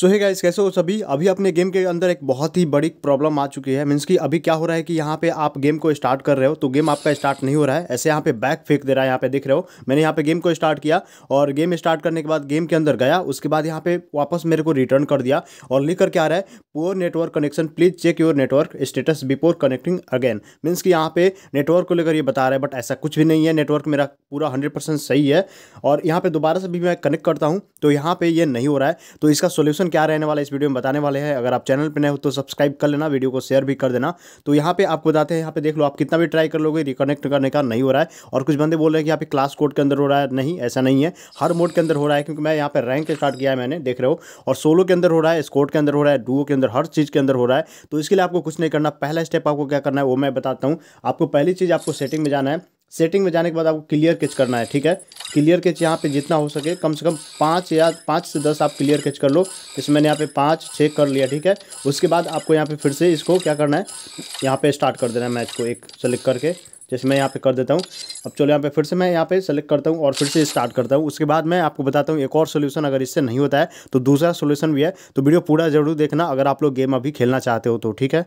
सो है गाइस कैसे हो सभी अभी अपने गेम के अंदर एक बहुत ही बड़ी प्रॉब्लम आ चुकी है मीन्स कि अभी क्या हो रहा है कि यहाँ पे आप गेम को स्टार्ट कर रहे हो तो गेम आपका स्टार्ट नहीं हो रहा है ऐसे यहाँ पे बैक फेंक दे रहा है यहाँ पे देख रहे हो मैंने यहाँ पे गेम को स्टार्ट किया और गेम स्टार्ट करने के बाद गेम के अंदर गया उसके बाद यहाँ पे वापस मेरे को रिटर्न कर दिया और लिख करके आ रहा है poor network connection please check your network status before connecting again means कि यहाँ पे नेटवर्क को लेकर ये बता रहा है बट ऐसा कुछ भी नहीं है नेटवर्क मेरा पूरा हंड्रेड सही है और यहाँ पर दोबारा से भी मैं कनेक्ट करता हूँ तो यहाँ पर ये नहीं हो रहा है तो इसका सोल्यूशन क्वेश्चन क्या रहने वाला इस वीडियो में बताने वाले हैं अगर आप चैनल पर नए हो तो सब्सक्राइब कर लेना वीडियो को शेयर भी कर देना तो यहाँ पे आपको बताते हैं यहाँ पे देख लो आप कितना भी ट्राई कर लोगे रिकनेक्ट करने का नहीं हो रहा है और कुछ बंदे बोल रहे हैं कि यहाँ पे क्लास कोड के अंदर हो रहा है नहीं ऐसा नहीं है हर मोड के अंदर हो रहा है क्योंकि मैं यहाँ पर रैंक स्टार्ट किया है मैंने देख रहे हो और सोलो के अंदर हो रहा है स्कोर्ट के अंदर हो रहा है डुओ के अंदर हर चीज़ के अंदर हो रहा है तो इसके लिए आपको कुछ नहीं करना पहला स्टेप आपको क्या करना है वो मैं बताता हूँ आपको पहली चीज़ आपको सेटिंग में जाना है सेटिंग में जाने के बाद आपको क्लियर किच करना है ठीक है क्लियर कैच यहाँ पे जितना हो सके कम से कम पाँच या पाँच से दस आप क्लियर कैच कर लो जैसे मैंने यहाँ पे पाँच छः कर लिया ठीक है उसके बाद आपको यहाँ पे फिर से इसको क्या करना है यहाँ पे स्टार्ट कर देना है मैच को एक सेलेक्ट करके जैसे मैं यहाँ पे कर देता हूँ अब चलो यहाँ पे फिर से मैं यहाँ पे सेलेक्ट करता हूँ और फिर से स्टार्ट करता हूँ उसके बाद मैं आपको बताता हूँ एक और सोल्यूशन अगर इससे नहीं होता है तो दूसरा सोल्यूशन भी है तो वीडियो पूरा जरूर देखना अगर आप लोग गेम अभी खेलना चाहते हो तो ठीक है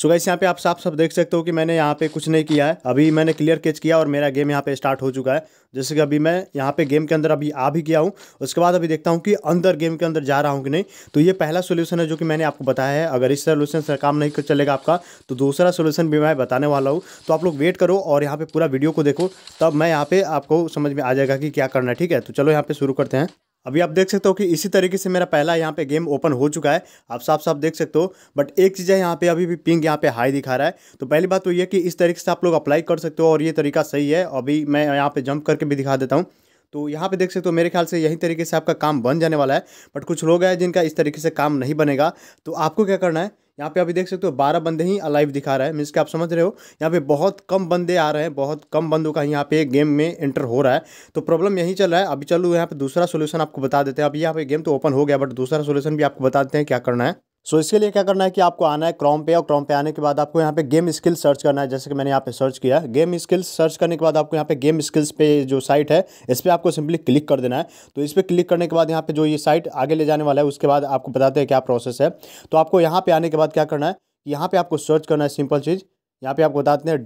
सो गाइस यहाँ पे आप साफ साफ देख सकते हो कि मैंने यहाँ पे कुछ नहीं किया है अभी मैंने क्लियर कैच किया और मेरा गेम यहाँ पे स्टार्ट हो चुका है जैसे कि अभी मैं यहाँ पे गेम के अंदर अभी आ भी गया हूँ उसके बाद अभी देखता हूँ कि अंदर गेम के अंदर जा रहा हूँ कि नहीं तो ये पहला सोल्यूशन है जो कि मैंने आपको बताया है अगर इस सोल्यूशन से काम नहीं चलेगा आपका तो दूसरा सोल्यूशन भी मैं बताने वाला हूँ तो आप लोग वेट करो और यहाँ पर पूरा वीडियो को देखो तब मैं यहाँ पर आपको समझ में आ जाएगा कि क्या करना है ठीक है तो चलो यहाँ पर शुरू करते हैं अभी आप देख सकते हो कि इसी तरीके से मेरा पहला यहाँ पे गेम ओपन हो चुका है आप साफ साफ देख सकते हो बट एक चीज़ है यहाँ पे अभी भी पिंग यहाँ पे हाई दिखा रहा है तो पहली बात तो ये कि इस तरीके से आप लोग अप्लाई कर सकते हो और ये तरीका सही है अभी मैं यहाँ पे जंप करके भी दिखा देता हूँ तो यहाँ पे देख सकते हो मेरे ख्याल से यही तरीके से आपका काम बन जाने वाला है बट कुछ लोग हैं जिनका इस तरीके से काम नहीं बनेगा तो आपको क्या करना है यहाँ पे अभी देख सकते हो बारह बंदे ही अलाइव दिखा रहा है मीन्स कि आप समझ रहे हो यहाँ पे बहुत कम बंदे आ रहे हैं बहुत कम बंदों का यहाँ पे गेम में एंटर हो रहा है तो प्रॉब्लम यही चल रहा है अभी चलो यहाँ पे दूसरा सोल्यूशन आपको बता देते हैं अभी यहाँ पे गेम तो ओपन हो गया बट दूसरा सोल्यूशन भी आपको बता देते हैं क्या करना है सो इसके लिए क्या करना है कि आपको आना है क्रॉम पे और क्रॉम पे आने के बाद आपको यहाँ पे गेम स्किल्स सर्च करना है जैसे कि मैंने यहाँ पे सर्च किया गेम स्किल्स सर्च करने के बाद आपको यहाँ पे गेम स्किल्स पे जो साइट है इस पर आपको सिंपली क्लिक कर देना है तो इस पर क्लिक करने के बाद यहाँ पे जो ये साइट आगे ले जाने वाला है उसके बाद आपको बताते हैं क्या प्रोसेस है तो आपको यहाँ पर आने के बाद क्या करना है यहाँ पर आपको सर्च करना है सिंपल चीज़ यहाँ पर आपको बताते हैं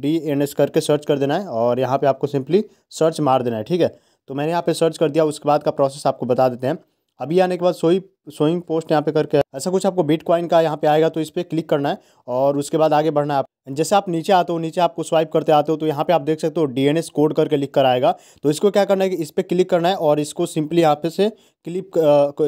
डी एन एस करके सर्च कर देना है और यहाँ पर आपको सिंपली सर्च मार देना है ठीक है तो मैंने यहाँ पर सर्च कर दिया उसके बाद का प्रोसेस आपको बता देते हैं अभी आने के बाद सोई सोइंग पोस्ट यहाँ पे करके ऐसा कुछ आपको बिटकॉइन का यहाँ पे आएगा तो इस पर क्लिक करना है और उसके बाद आगे बढ़ना है आप जैसे आप नीचे आते हो नीचे आपको स्वाइप करते आते हो तो यहाँ पे आप देख सकते हो डीएनएस कोड करके लिख कर आएगा तो इसको क्या करना है कि इस पर क्लिक करना है और इसको सिंपली यहाँ पे से क्लिप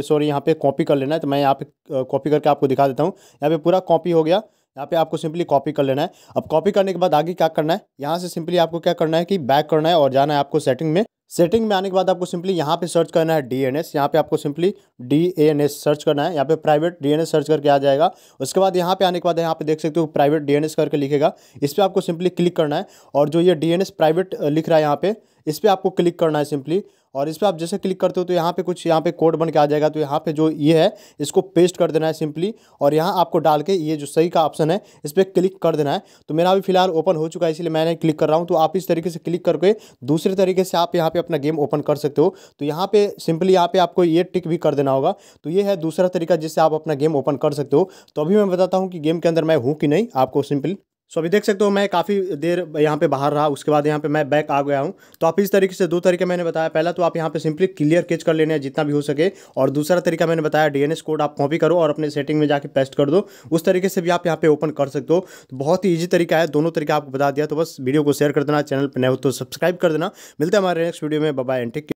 सॉरी यहाँ पे कॉपी कर लेना है तो मैं यहाँ पे कॉपी करके आपको दिखा देता हूँ यहाँ पे पूरा कॉपी हो गया यहाँ पे आपको सिंपली कॉपी कर लेना है अब कॉपी करने के बाद आगे क्या करना है यहाँ से सिंपली आपको क्या करना है कि बैक करना है और जाना है आपको सेटिंग में सेटिंग में आने के बाद आपको सिंपली यहाँ पे सर्च करना है डी एन एस यहाँ पर आपको simply D N S search करना है यहाँ पे private D N S search करके आ जाएगा उसके बाद यहाँ पे आने के बाद यहाँ पे देख सकते हो प्राइवेट डी एन एस करके लिखेगा इस पर आपको सिंपली क्लिक करना है और जो ये डी एन एस प्राइवेट लिख रहा है यहाँ पे इस पर आपको क्लिक करना है सिंपली और इस पर आप जैसे क्लिक करते हो तो यहाँ पे कुछ यहाँ पे कोड बन के आ जाएगा तो यहाँ पे जो ये है इसको पेस्ट कर देना है सिंपली और यहाँ आपको डाल के ये जो सही का ऑप्शन है इस पर क्लिक कर देना है तो मेरा अभी फिलहाल ओपन हो चुका है इसलिए मैंने क्लिक कर रहा हूँ तो आप इस तरीके से क्लिक करके दूसरे तरीके से आप यहाँ पर अपना गेम ओपन कर सकते हो तो यहाँ पर सिंपली यहाँ पर आपको ये टिक भी कर देना होगा तो ये है दूसरा तरीका जिससे आप अपना गेम ओपन कर सकते हो तो अभी मैं बताता हूँ कि गेम के अंदर मैं हूँ कि नहीं आपको सिंपली सो अभी देख सकते हो मैं काफ़ी देर यहाँ पे बाहर रहा उसके बाद यहाँ पे मैं बैक आ गया हूँ तो आप इस तरीके से दो तरीके मैंने बताया पहला तो आप यहाँ पे सिंपली क्लियर केच कर लेने हैं जितना भी हो सके और दूसरा तरीका मैंने बताया डीएनएस कोड आप कॉपी करो और अपने सेटिंग में जाके पेस्ट कर दो उस तरीके से भी आप यहाँ पे ओपन कर सकते हो तो बहुत ही ईजी तरीका है दोनों तरीका आपको बता दिया तो बस वीडियो को शेयर कर देना चैनल पर नए हो तो सब्सक्राइब कर देना मिलता है हमारे नेक्स्ट वीडियो में बाबा एंटिक